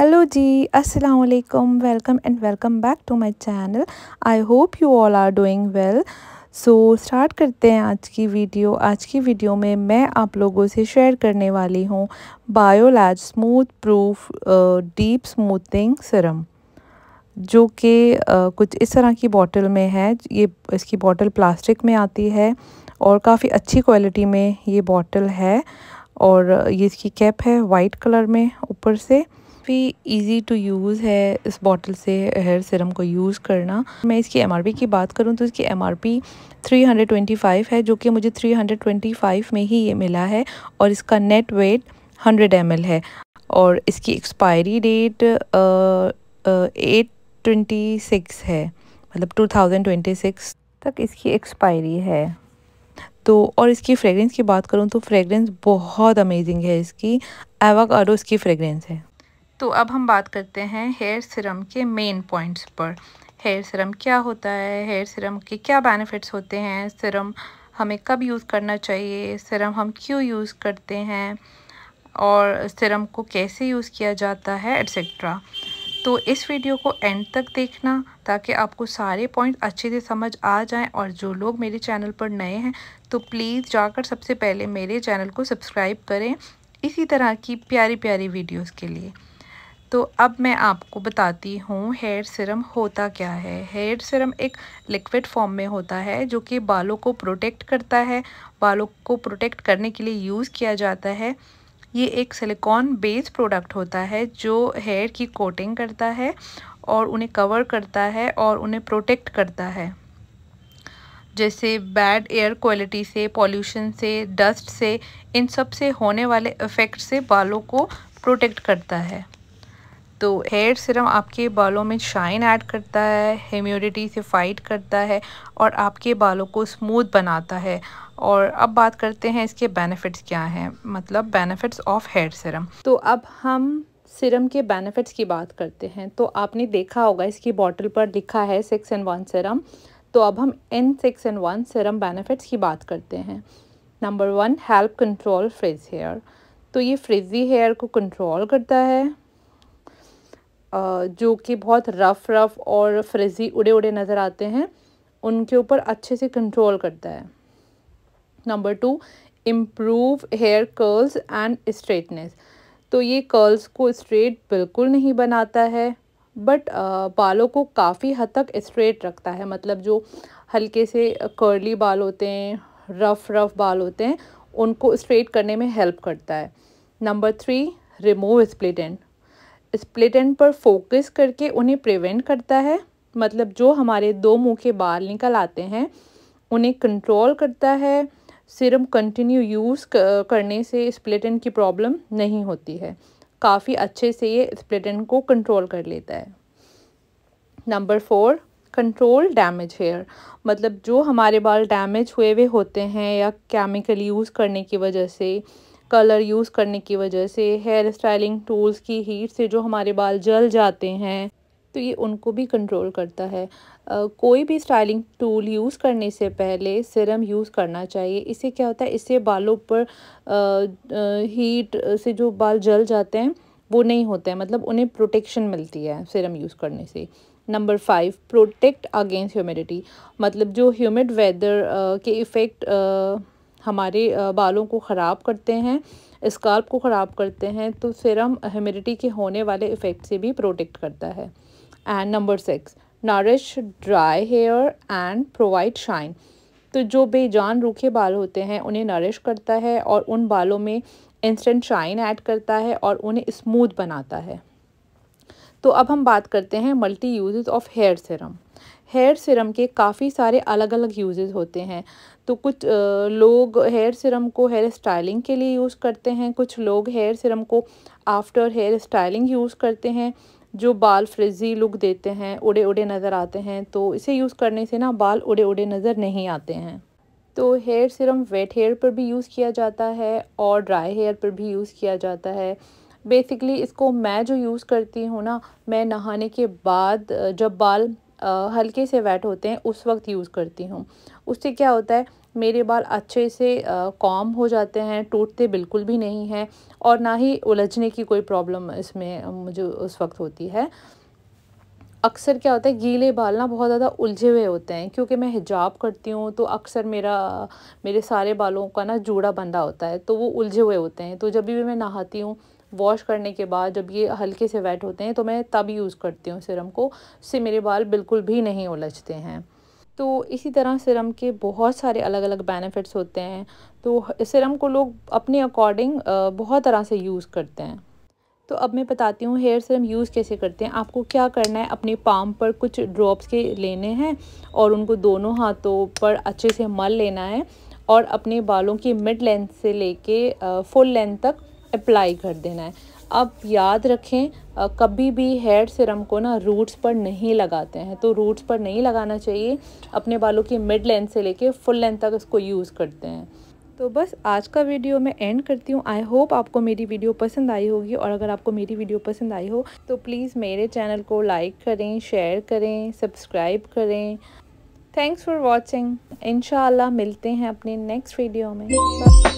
hello जी अस्सलाम वालेकुम welcome and welcome back to my channel I hope you all are doing well so start करते हैं आज की वीडियो आज की वीडियो में मैं आप लोगों से शेयर करने वाली हूँ Biolage smooth proof deep smoothing serum जो कि uh, कुछ इस तरह की बॉटल में है ये इसकी बॉटल प्लास्टिक में आती है और काफ़ी अच्छी क्वालिटी में ये बॉटल है और ये इसकी कैप है वाइट कलर में ऊपर से काफ़ी इजी टू यूज़ है इस बॉटल से हेयर सिरम को यूज़ करना मैं इसकी एमआरपी की बात करूँ तो इसकी एमआरपी 325 है जो कि मुझे 325 में ही ये मिला है और इसका नेट वेट 100 एम है और इसकी expiry date eight twenty six है मतलब टू थाउजेंड ट्वेंटी सिक्स तक इसकी एक्सपायरी है तो और इसकी फ्रेगरेंस की बात करूँ तो फ्रेगरेंस बहुत अमेजिंग है इसकी एवाकाडो इसकी फ्रेगरेंस है तो अब हम बात करते हैं हेयर सिरम के मेन पॉइंट्स पर हेयर सिरम क्या होता है हेयर सिरम के क्या बेनिफिट्स होते हैं सिरम हमें कब यूज़ करना चाहिए सिरम हम क्यों यूज़ करते हैं और सिरम को कैसे यूज़ किया जाता है एट्सट्रा तो इस वीडियो को एंड तक देखना ताकि आपको सारे पॉइंट अच्छे से समझ आ जाएं और जो लोग मेरे चैनल पर नए हैं तो प्लीज़ जाकर सबसे पहले मेरे चैनल को सब्सक्राइब करें इसी तरह की प्यारी प्यारी वीडियोस के लिए तो अब मैं आपको बताती हूँ हेयर सिरम होता क्या है हेयर सिरम एक लिक्विड फॉर्म में होता है जो कि बालों को प्रोटेक्ट करता है बालों को प्रोटेक्ट करने के लिए यूज़ किया जाता है ये एक सिलिकॉन बेस्ड प्रोडक्ट होता है जो हेयर की कोटिंग करता है और उन्हें कवर करता है और उन्हें प्रोटेक्ट करता है जैसे बैड एयर क्वालिटी से पॉल्यूशन से डस्ट से इन सब से होने वाले इफ़ेक्ट से बालों को प्रोटेक्ट करता है तो हेयर सिरम आपके बालों में शाइन ऐड करता है ह्यूमिडिटी से फाइट करता है और आपके बालों को स्मूथ बनाता है और अब बात करते हैं इसके बेनिफिट्स क्या हैं मतलब बेनिफिट्स ऑफ हेयर सिरम तो अब हम सिरम के बेनिफिट्स की बात करते हैं तो आपने देखा होगा इसकी बॉटल पर लिखा है सिक्स एंड वन सिरम तो अब हम इन six and one serum benefits की बात करते हैं number one help control frizz hair तो ये फ्रिजी हेयर को कंट्रोल करता है जो कि बहुत रफ़ रफ़ और फ्रिजी उड़े उड़े नज़र आते हैं उनके ऊपर अच्छे से कंट्रोल करता है number two improve hair curls and straightness तो ये कर्ल्स को स्ट्रेट बिल्कुल नहीं बनाता है बट बालों को काफ़ी हद तक स्ट्रेट रखता है मतलब जो हल्के से कर्ली बाल होते हैं रफ़ रफ़ बाल होते हैं उनको स्ट्रेट करने में हेल्प करता है number three remove split end split end पर फोकस करके उन्हें प्रिवेंट करता है मतलब जो हमारे दो मुंह के बाल निकल आते हैं उन्हें कंट्रोल करता है सिरम कंटिन्यू यूज़ करने से स्प्लिट एंड की प्रॉब्लम नहीं होती है काफ़ी अच्छे से ये स्प्लिट एंड को कंट्रोल कर लेता है number four control damage hair मतलब जो हमारे बाल डैमेज हुए हुए होते हैं या केमिकल यूज़ करने की वजह से कलर यूज़ करने की वजह से हेयर स्टाइलिंग टूल्स की हीट से जो हमारे बाल जल जाते हैं तो ये उनको भी कंट्रोल करता है uh, कोई भी स्टाइलिंग टूल यूज़ करने से पहले सिरम यूज़ करना चाहिए इससे क्या होता है इससे बालों पर हीट से जो बाल जल जाते हैं वो नहीं होते हैं मतलब उन्हें प्रोटेक्शन मिलती है सिरम यूज़ करने से number five protect against humidity मतलब जो ह्यूमिड वेदर के इफ़ेक्ट हमारे बालों को ख़राब करते हैं स्काल्प को ख़राब करते हैं तो सिरम ह्यूमिडिटी के होने वाले इफ़ेक्ट से भी प्रोटेक्ट करता है and number six nourish dry hair and provide shine तो जो बेजान रूखे बाल होते हैं उन्हें नरिश करता है और उन बालों में इंस्टेंट शाइन ऐड करता है और उन्हें स्मूथ बनाता है तो अब हम बात करते हैं multi use of hair serum hair serum के काफ़ी सारे अलग अलग यूज़ होते हैं तो कुछ लोग हेयर सिरम को हेयर स्टाइलिंग के लिए यूज़ करते हैं कुछ लोग हेयर सिरम को आफ्टर हेयर स्टाइलिंग यूज़ करते हैं जो बाल फ्रिजी लुक देते हैं उड़े उड़े नज़र आते हैं तो इसे यूज़ करने से ना बाल उड़े उड़े नज़र नहीं आते हैं तो हेयर सिरम वेट हेयर पर भी यूज़ किया जाता है और ड्राई हेयर पर भी यूज़ किया जाता है बेसिकली इसको मैं जो यूज़ करती हूँ ना मैं नहाने के बाद जब बाल हल्के से वेट होते हैं उस वक्त यूज़ करती हूँ उससे क्या होता है मेरे बाल अच्छे से कॉम हो जाते हैं टूटते बिल्कुल भी नहीं हैं और ना ही उलझने की कोई प्रॉब्लम इसमें मुझे उस वक्त होती है अक्सर क्या होता है गीले बाल ना बहुत ज़्यादा उलझे हुए होते हैं क्योंकि मैं हिजाब करती हूँ तो अक्सर मेरा मेरे सारे बालों का ना जूड़ा बंधा होता है तो वो उलझे हुए होते हैं तो जब भी मैं नहाती हूँ वॉश करने के बाद जब ये हल्के से वेट होते हैं तो मैं तब यूज़ करती हूँ सिरम को उससे मेरे बाल बिल्कुल भी नहीं उलझते हैं तो इसी तरह सिरम के बहुत सारे अलग अलग बेनिफिट्स होते हैं तो सिरम को लोग अपने अकॉर्डिंग बहुत तरह से यूज़ करते हैं तो अब मैं बताती हूँ हेयर सिरम यूज़ कैसे करते हैं आपको क्या करना है अपने पाम पर कुछ ड्रॉप्स के लेने हैं और उनको दोनों हाथों पर अच्छे से मल लेना है और अपने बालों की मिड लेंथ से लेके फुल लेंथ तक अप्लाई कर देना है अब याद रखें कभी भी हेयर सिरम को ना रूट्स पर नहीं लगाते हैं तो रूट्स पर नहीं लगाना चाहिए अपने बालों की मिड लेंथ से लेके फुल लेंथ तक इसको यूज़ करते हैं तो बस आज का वीडियो मैं एंड करती हूँ आई होप आपको मेरी वीडियो पसंद आई होगी और अगर आपको मेरी वीडियो पसंद आई हो तो प्लीज़ मेरे चैनल को लाइक करें शेयर करें सब्सक्राइब करें थैंक्स फॉर वॉचिंग इन मिलते हैं अपने नेक्स्ट वीडियो में